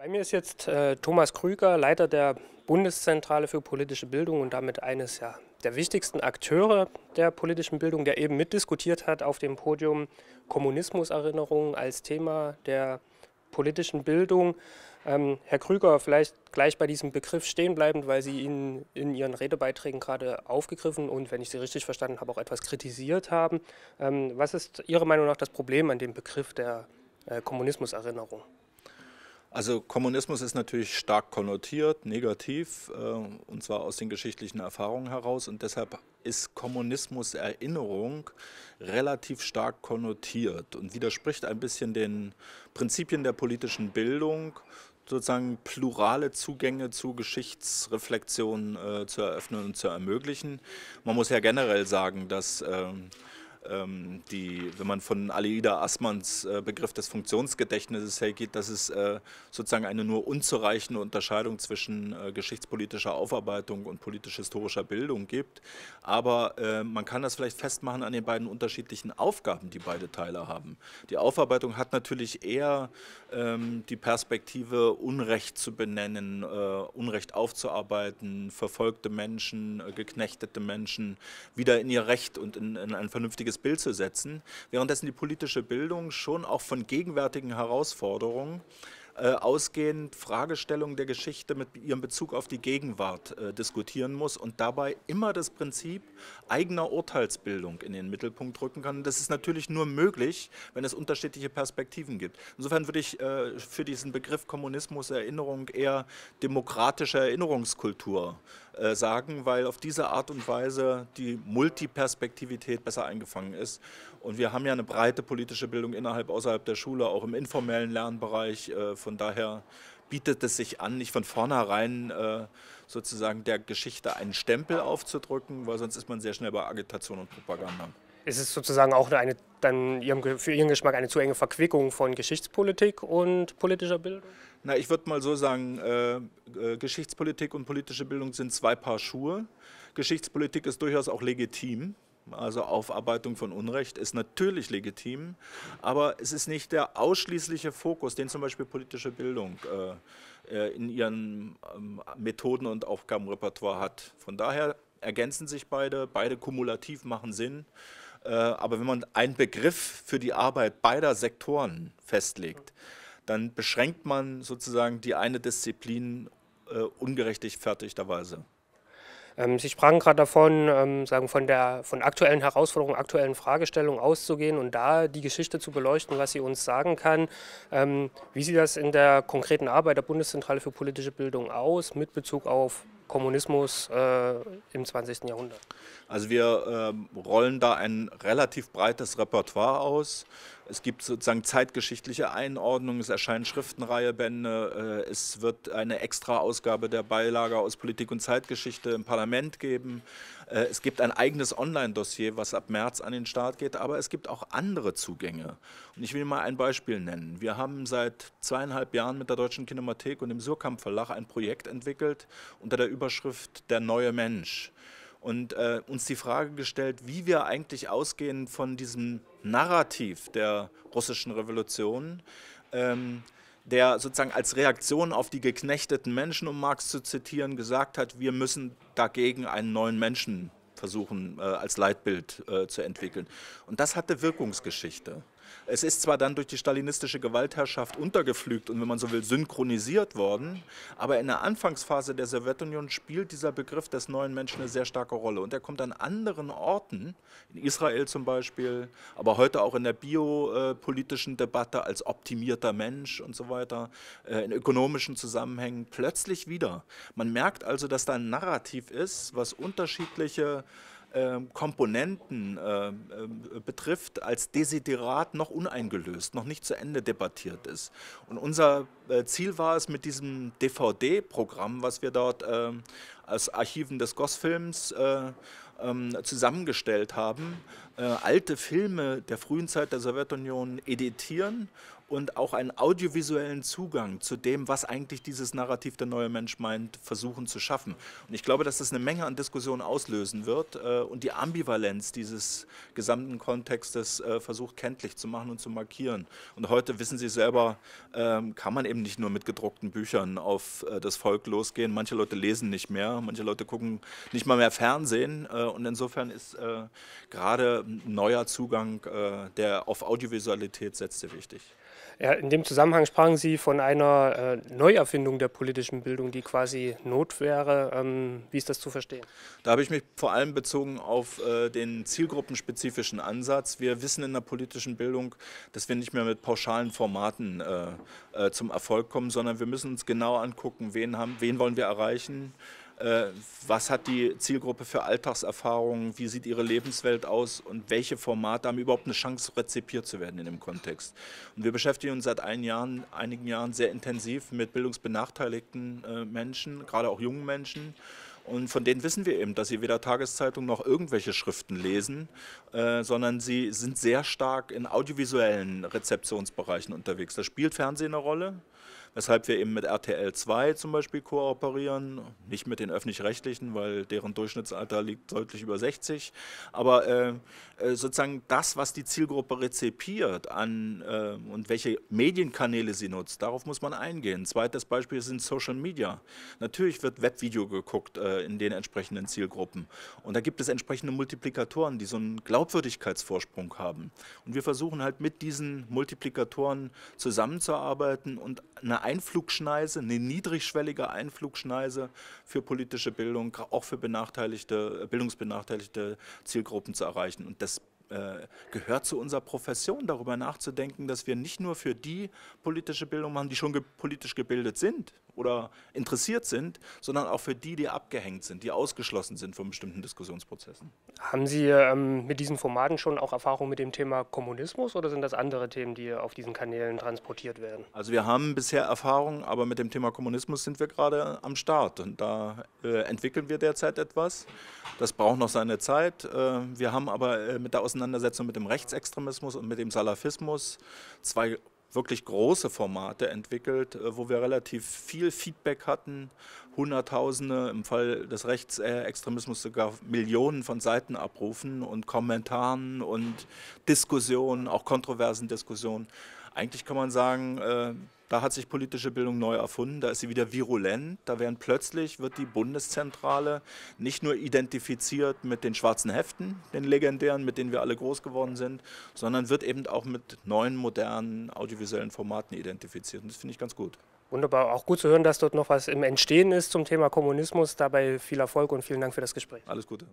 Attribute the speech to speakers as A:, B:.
A: Bei mir ist jetzt äh, Thomas Krüger, Leiter der Bundeszentrale für politische Bildung und damit eines ja, der wichtigsten Akteure der politischen Bildung, der eben mitdiskutiert hat auf dem Podium Kommunismuserinnerungen als Thema der politischen Bildung. Ähm, Herr Krüger, vielleicht gleich bei diesem Begriff stehen bleibend, weil Sie ihn in Ihren Redebeiträgen gerade aufgegriffen und, wenn ich Sie richtig verstanden habe, auch etwas kritisiert haben. Ähm, was ist Ihrer Meinung nach das Problem an dem Begriff der äh, Kommunismuserinnerung?
B: Also Kommunismus ist natürlich stark konnotiert, negativ, äh, und zwar aus den geschichtlichen Erfahrungen heraus. Und deshalb ist Kommunismus Erinnerung relativ stark konnotiert und widerspricht ein bisschen den Prinzipien der politischen Bildung, sozusagen plurale Zugänge zu Geschichtsreflexionen äh, zu eröffnen und zu ermöglichen. Man muss ja generell sagen, dass äh, ähm, die, wenn man von Aleida Assmanns äh, Begriff des Funktionsgedächtnisses hergeht, dass es äh, sozusagen eine nur unzureichende Unterscheidung zwischen äh, geschichtspolitischer Aufarbeitung und politisch-historischer Bildung gibt. Aber äh, man kann das vielleicht festmachen an den beiden unterschiedlichen Aufgaben, die beide Teile haben. Die Aufarbeitung hat natürlich eher ähm, die Perspektive, Unrecht zu benennen, äh, Unrecht aufzuarbeiten, verfolgte Menschen, äh, geknechtete Menschen wieder in ihr Recht und in, in ein vernünftiges richtiges Bild zu setzen, währenddessen die politische Bildung schon auch von gegenwärtigen Herausforderungen äh, ausgehend Fragestellungen der Geschichte mit ihrem Bezug auf die Gegenwart äh, diskutieren muss und dabei immer das Prinzip eigener Urteilsbildung in den Mittelpunkt rücken kann. Das ist natürlich nur möglich, wenn es unterschiedliche Perspektiven gibt. Insofern würde ich äh, für diesen Begriff Kommunismus Erinnerung eher demokratische Erinnerungskultur äh, äh, sagen, weil auf diese Art und Weise die Multiperspektivität besser eingefangen ist. Und wir haben ja eine breite politische Bildung innerhalb, außerhalb der Schule, auch im informellen Lernbereich. Äh, von daher bietet es sich an, nicht von vornherein äh, sozusagen der Geschichte einen Stempel aufzudrücken, weil sonst ist man sehr schnell bei Agitation und Propaganda
A: ist es sozusagen auch eine, dann ihrem, für Ihren Geschmack eine zu enge Verquickung von Geschichtspolitik und politischer Bildung?
B: Na, ich würde mal so sagen,
A: äh, äh,
B: Geschichtspolitik und politische Bildung sind zwei Paar Schuhe. Geschichtspolitik ist durchaus auch legitim. Also Aufarbeitung von Unrecht ist natürlich legitim, aber es ist nicht der ausschließliche Fokus, den zum Beispiel politische Bildung äh, äh in ihren ähm, Methoden und Aufgabenrepertoire hat. Von daher ergänzen sich beide, beide kumulativ machen Sinn. Äh, aber wenn man einen Begriff für die Arbeit beider Sektoren festlegt, dann beschränkt man sozusagen die eine Disziplin äh,
A: ungerechtfertigterweise. Ähm, sie sprachen gerade davon, ähm, sagen von der von aktuellen Herausforderungen, aktuellen Fragestellungen auszugehen und da die Geschichte zu beleuchten, was sie uns sagen kann. Ähm, wie sieht das in der konkreten Arbeit der Bundeszentrale für politische Bildung aus mit Bezug auf Kommunismus äh, im 20. Jahrhundert.
B: Also wir ähm, rollen da ein relativ breites Repertoire aus. Es gibt sozusagen zeitgeschichtliche Einordnungen, es erscheinen Schriftenreihebände, äh, es wird eine Extra-Ausgabe der Beilage aus Politik und Zeitgeschichte im Parlament geben. Äh, es gibt ein eigenes Online-Dossier, was ab März an den Start geht, aber es gibt auch andere Zugänge. Und ich will mal ein Beispiel nennen. Wir haben seit zweieinhalb Jahren mit der Deutschen Kinemathek und dem Surkamp Verlag ein Projekt entwickelt unter der Überschrift Der neue Mensch und äh, uns die Frage gestellt, wie wir eigentlich ausgehen von diesem Narrativ der russischen Revolution, ähm, der sozusagen als Reaktion auf die geknechteten Menschen, um Marx zu zitieren, gesagt hat, wir müssen dagegen einen neuen Menschen versuchen, äh, als Leitbild äh, zu entwickeln. Und das hatte Wirkungsgeschichte. Es ist zwar dann durch die stalinistische Gewaltherrschaft untergepflügt und wenn man so will synchronisiert worden, aber in der Anfangsphase der Sowjetunion spielt dieser Begriff des neuen Menschen eine sehr starke Rolle und er kommt an anderen Orten, in Israel zum Beispiel, aber heute auch in der biopolitischen Debatte als optimierter Mensch und so weiter, äh, in ökonomischen Zusammenhängen plötzlich wieder. Man merkt also, dass da ein Narrativ ist, was unterschiedliche ähm, Komponenten ähm, ähm, betrifft, als Desiderat noch uneingelöst, noch nicht zu Ende debattiert ist. Und unser äh, Ziel war es, mit diesem DVD-Programm, was wir dort aus Archiven des Gossfilms äh, äh, zusammengestellt haben, äh, alte Filme der frühen Zeit der Sowjetunion editieren und auch einen audiovisuellen Zugang zu dem, was eigentlich dieses Narrativ der neue Mensch meint, versuchen zu schaffen. Und ich glaube, dass das eine Menge an Diskussionen auslösen wird äh, und die Ambivalenz dieses gesamten Kontextes äh, versucht kenntlich zu machen und zu markieren. Und heute wissen Sie selber, äh, kann man eben nicht nur mit gedruckten Büchern auf äh, das Volk losgehen. Manche Leute lesen nicht mehr Manche Leute gucken nicht mal mehr Fernsehen äh, und insofern ist äh, gerade neuer Zugang, äh, der auf Audiovisualität setzte, wichtig.
A: Ja, in dem Zusammenhang sprachen Sie von einer äh, Neuerfindung der politischen Bildung, die quasi not wäre. Ähm, wie ist das zu verstehen?
B: Da habe ich mich vor allem bezogen auf äh, den zielgruppenspezifischen Ansatz. Wir wissen in der politischen Bildung, dass wir nicht mehr mit pauschalen Formaten äh, äh zum Erfolg kommen, sondern wir müssen uns genau angucken, wen, haben, wen wollen wir erreichen äh, was hat die Zielgruppe für Alltagserfahrungen, wie sieht ihre Lebenswelt aus und welche Formate haben überhaupt eine Chance, rezipiert zu werden in dem Kontext. Und wir beschäftigen uns seit Jahren, einigen Jahren sehr intensiv mit bildungsbenachteiligten äh, Menschen, gerade auch jungen Menschen. Und von denen wissen wir eben, dass sie weder Tageszeitung noch irgendwelche Schriften lesen, äh, sondern sie sind sehr stark in audiovisuellen Rezeptionsbereichen unterwegs. Da spielt Fernsehen eine Rolle, weshalb wir eben mit RTL 2 zum Beispiel kooperieren, nicht mit den öffentlich-rechtlichen, weil deren Durchschnittsalter liegt deutlich über 60, aber äh, äh, sozusagen das, was die Zielgruppe rezipiert an, äh, und welche Medienkanäle sie nutzt, darauf muss man eingehen. Zweites Beispiel sind Social Media. Natürlich wird Webvideo geguckt äh, in den entsprechenden Zielgruppen und da gibt es entsprechende Multiplikatoren, die so einen Glaubwürdigkeitsvorsprung haben. Und wir versuchen halt mit diesen Multiplikatoren zusammenzuarbeiten und eine Einflugschneise, eine niedrigschwellige Einflugschneise für politische Bildung, auch für benachteiligte, bildungsbenachteiligte Zielgruppen zu erreichen. Und das äh, gehört zu unserer Profession, darüber nachzudenken, dass wir nicht nur für die politische Bildung machen, die schon ge politisch gebildet sind, oder interessiert sind, sondern auch für die, die abgehängt sind, die ausgeschlossen sind von bestimmten Diskussionsprozessen.
A: Haben Sie ähm, mit diesen Formaten schon auch Erfahrung mit dem Thema Kommunismus oder sind das andere Themen, die auf diesen Kanälen transportiert werden?
B: Also wir haben bisher Erfahrung, aber mit dem Thema Kommunismus sind wir gerade am Start und da äh, entwickeln wir derzeit etwas. Das braucht noch seine Zeit. Äh, wir haben aber äh, mit der Auseinandersetzung mit dem Rechtsextremismus und mit dem Salafismus zwei wirklich große Formate entwickelt, äh, wo wir relativ viel Feedback hatten, Hunderttausende, im Fall des Rechtsextremismus sogar Millionen von Seiten abrufen und Kommentaren und Diskussionen, auch kontroversen Diskussionen eigentlich kann man sagen, äh, da hat sich politische Bildung neu erfunden, da ist sie wieder virulent, da werden plötzlich, wird die Bundeszentrale nicht nur identifiziert mit den schwarzen Heften, den legendären, mit denen wir alle groß geworden sind, sondern wird eben auch mit neuen, modernen audiovisuellen Formaten identifiziert. Und das finde ich ganz gut.
A: Wunderbar, auch gut zu hören, dass dort noch was im Entstehen ist zum Thema Kommunismus. Dabei viel Erfolg und vielen Dank für das Gespräch. Alles Gute.